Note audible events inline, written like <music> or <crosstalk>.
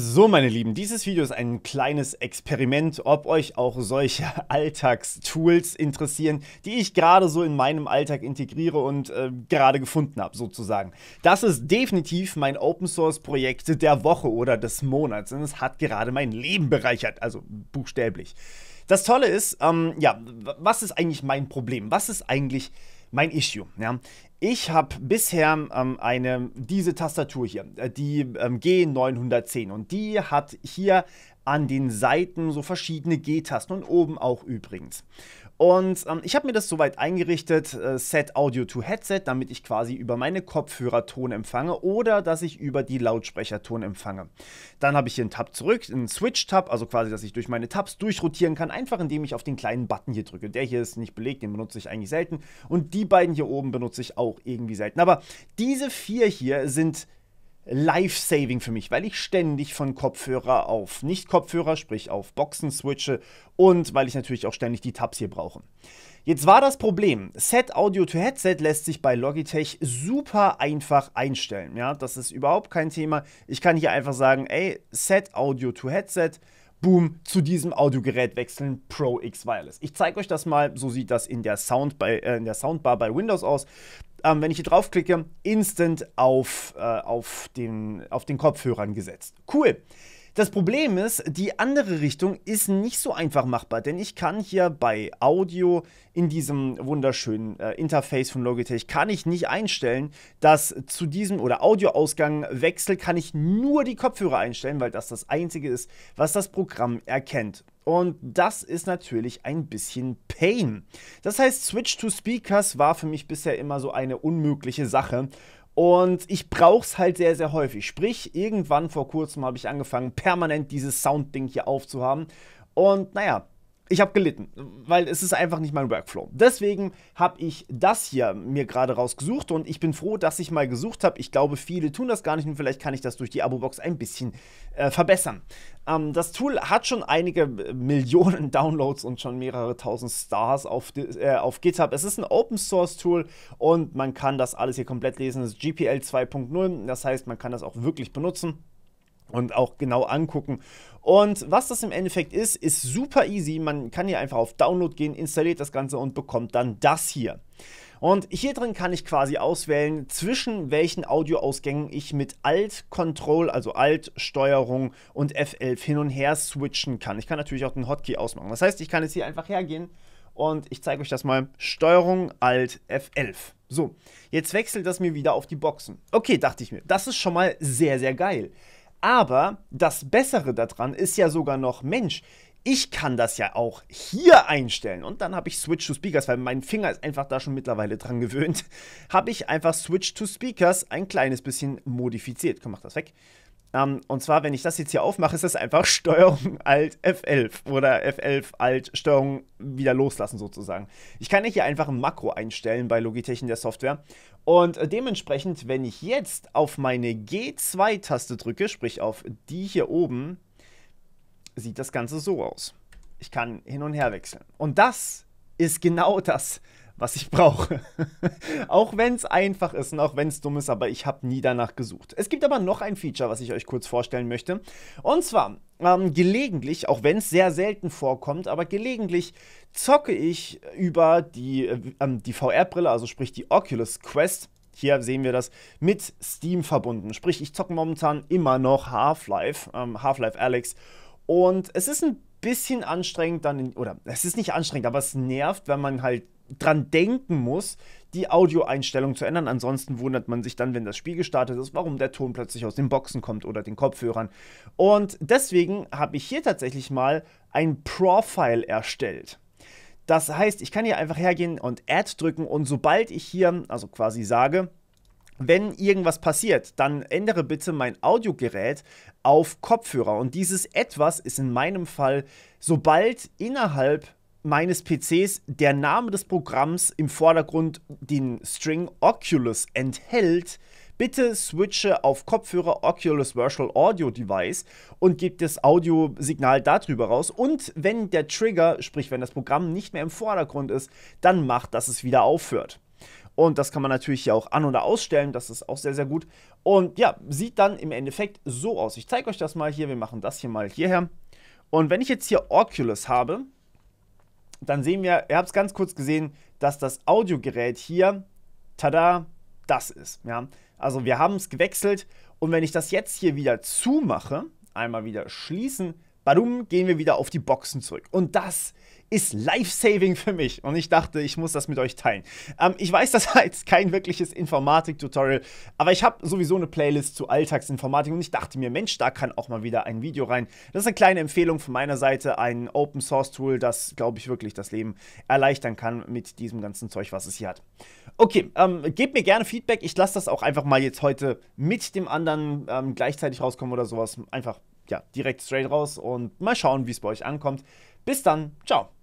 So, meine Lieben, dieses Video ist ein kleines Experiment, ob euch auch solche <laughs> Alltagstools interessieren, die ich gerade so in meinem Alltag integriere und äh, gerade gefunden habe, sozusagen. Das ist definitiv mein Open Source Projekt der Woche oder des Monats und es hat gerade mein Leben bereichert, also buchstäblich. Das Tolle ist, ähm, ja, was ist eigentlich mein Problem? Was ist eigentlich mein Issue. Ja. Ich habe bisher ähm, eine, diese Tastatur hier, äh, die ähm, G910 und die hat hier an den Seiten so verschiedene G-Tasten und oben auch übrigens. Und ähm, ich habe mir das soweit eingerichtet, äh, Set Audio to Headset, damit ich quasi über meine Kopfhörer Ton empfange oder dass ich über die Lautsprecher Ton empfange. Dann habe ich hier einen Tab zurück, einen Switch-Tab, also quasi, dass ich durch meine Tabs durchrotieren kann, einfach indem ich auf den kleinen Button hier drücke. Der hier ist nicht belegt, den benutze ich eigentlich selten. Und die beiden hier oben benutze ich auch irgendwie selten. Aber diese vier hier sind life-saving für mich, weil ich ständig von Kopfhörer auf Nicht-Kopfhörer, sprich auf Boxen switche und weil ich natürlich auch ständig die Tabs hier brauche. Jetzt war das Problem, Set Audio to Headset lässt sich bei Logitech super einfach einstellen. Ja, das ist überhaupt kein Thema. Ich kann hier einfach sagen, ey, Set Audio to Headset, boom, zu diesem Audiogerät wechseln, Pro X Wireless. Ich zeige euch das mal, so sieht das in der, Sound bei, äh, in der Soundbar bei Windows aus ähm, wenn ich hier draufklicke, instant auf, äh, auf, den, auf den Kopfhörern gesetzt. Cool. Das Problem ist, die andere Richtung ist nicht so einfach machbar, denn ich kann hier bei Audio in diesem wunderschönen äh, Interface von Logitech, kann ich nicht einstellen, dass zu diesem oder Audioausgang Wechsel kann ich nur die Kopfhörer einstellen, weil das das Einzige ist, was das Programm erkennt. Und das ist natürlich ein bisschen Pain. Das heißt, Switch to Speakers war für mich bisher immer so eine unmögliche Sache. Und ich brauche es halt sehr, sehr häufig. Sprich, irgendwann vor kurzem habe ich angefangen, permanent dieses Soundding hier aufzuhaben. Und naja, ich habe gelitten, weil es ist einfach nicht mein Workflow. Deswegen habe ich das hier mir gerade rausgesucht und ich bin froh, dass ich mal gesucht habe. Ich glaube, viele tun das gar nicht und vielleicht kann ich das durch die Abo-Box ein bisschen äh, verbessern. Ähm, das Tool hat schon einige äh, Millionen <laughs> Downloads und schon mehrere tausend Stars auf, äh, auf GitHub. Es ist ein Open-Source-Tool und man kann das alles hier komplett lesen. Es ist GPL 2.0, das heißt, man kann das auch wirklich benutzen und auch genau angucken. Und was das im Endeffekt ist, ist super easy. Man kann hier einfach auf Download gehen, installiert das Ganze und bekommt dann das hier. Und hier drin kann ich quasi auswählen, zwischen welchen Audioausgängen ich mit Alt, Control, also Alt, Steuerung und F11 hin und her switchen kann. Ich kann natürlich auch den Hotkey ausmachen. Das heißt, ich kann jetzt hier einfach hergehen und ich zeige euch das mal. Steuerung, Alt, F11. So, jetzt wechselt das mir wieder auf die Boxen. Okay, dachte ich mir, das ist schon mal sehr, sehr geil. Aber das Bessere daran ist ja sogar noch, Mensch, ich kann das ja auch hier einstellen. Und dann habe ich Switch to Speakers, weil mein Finger ist einfach da schon mittlerweile dran gewöhnt. <laughs> habe ich einfach Switch to Speakers ein kleines bisschen modifiziert. Komm, mach das weg. Um, ähm, und zwar, wenn ich das jetzt hier aufmache, ist das einfach <laughs> Steuerung Alt F11 oder F11 Alt Steuerung wieder loslassen sozusagen. Ich kann hier einfach ein Makro einstellen bei Logitech in der Software. Und äh, dementsprechend, wenn ich jetzt auf meine G2-Taste drücke, sprich auf die hier oben, sieht das Ganze so aus. Ich kann hin und her wechseln. Und das ist genau das, was ich brauche. <laughs> auch wenn es einfach ist und auch wenn es dumm ist, aber ich habe nie danach gesucht. Es gibt aber noch ein Feature, was ich euch kurz vorstellen möchte. Und zwar ähm, gelegentlich, auch wenn es sehr selten vorkommt, aber gelegentlich zocke ich über die, äh, ähm, die VR-Brille, also sprich die Oculus Quest. Hier sehen wir das mit Steam verbunden. Sprich, ich zocke momentan immer noch Half-Life, ähm, Half-Life Alex. Und es ist ein bisschen anstrengend dann, in, oder es ist nicht anstrengend, aber es nervt, wenn man halt dran denken muss, die Audioeinstellung zu ändern. Ansonsten wundert man sich dann, wenn das Spiel gestartet ist, warum der Ton plötzlich aus den Boxen kommt oder den Kopfhörern. Und deswegen habe ich hier tatsächlich mal ein Profile erstellt. Das heißt, ich kann hier einfach hergehen und Add drücken und sobald ich hier, also quasi sage, wenn irgendwas passiert, dann ändere bitte mein Audiogerät auf Kopfhörer. Und dieses etwas ist in meinem Fall, sobald innerhalb meines PCs der Name des Programms im Vordergrund den String Oculus enthält, bitte switche auf Kopfhörer Oculus Virtual Audio Device und gebt das Audiosignal darüber raus. Und wenn der Trigger, sprich wenn das Programm nicht mehr im Vordergrund ist, dann macht, dass es wieder aufhört. Und das kann man natürlich hier auch an- oder ausstellen, das ist auch sehr, sehr gut. Und ja, sieht dann im Endeffekt so aus. Ich zeige euch das mal hier, wir machen das hier mal hierher. Und wenn ich jetzt hier Oculus habe, dann sehen wir, ihr habt es ganz kurz gesehen, dass das Audiogerät hier, tada, das ist. Ja? Also wir haben es gewechselt und wenn ich das jetzt hier wieder zumache, einmal wieder schließen, badum, gehen wir wieder auf die Boxen zurück. Und das ist ist life-saving für mich und ich dachte, ich muss das mit euch teilen. Ähm, ich weiß, das war <laughs> jetzt kein wirkliches Informatik-Tutorial, aber ich habe sowieso eine Playlist zu Alltagsinformatik und ich dachte mir, Mensch, da kann auch mal wieder ein Video rein. Das ist eine kleine Empfehlung von meiner Seite, ein Open-Source-Tool, das, glaube ich, wirklich das Leben erleichtern kann mit diesem ganzen Zeug, was es hier hat. Okay, ähm, gebt mir gerne Feedback. Ich lasse das auch einfach mal jetzt heute mit dem anderen ähm, gleichzeitig rauskommen oder sowas. Einfach, ja, direkt straight raus und mal schauen, wie es bei euch ankommt. Bis dann, ciao.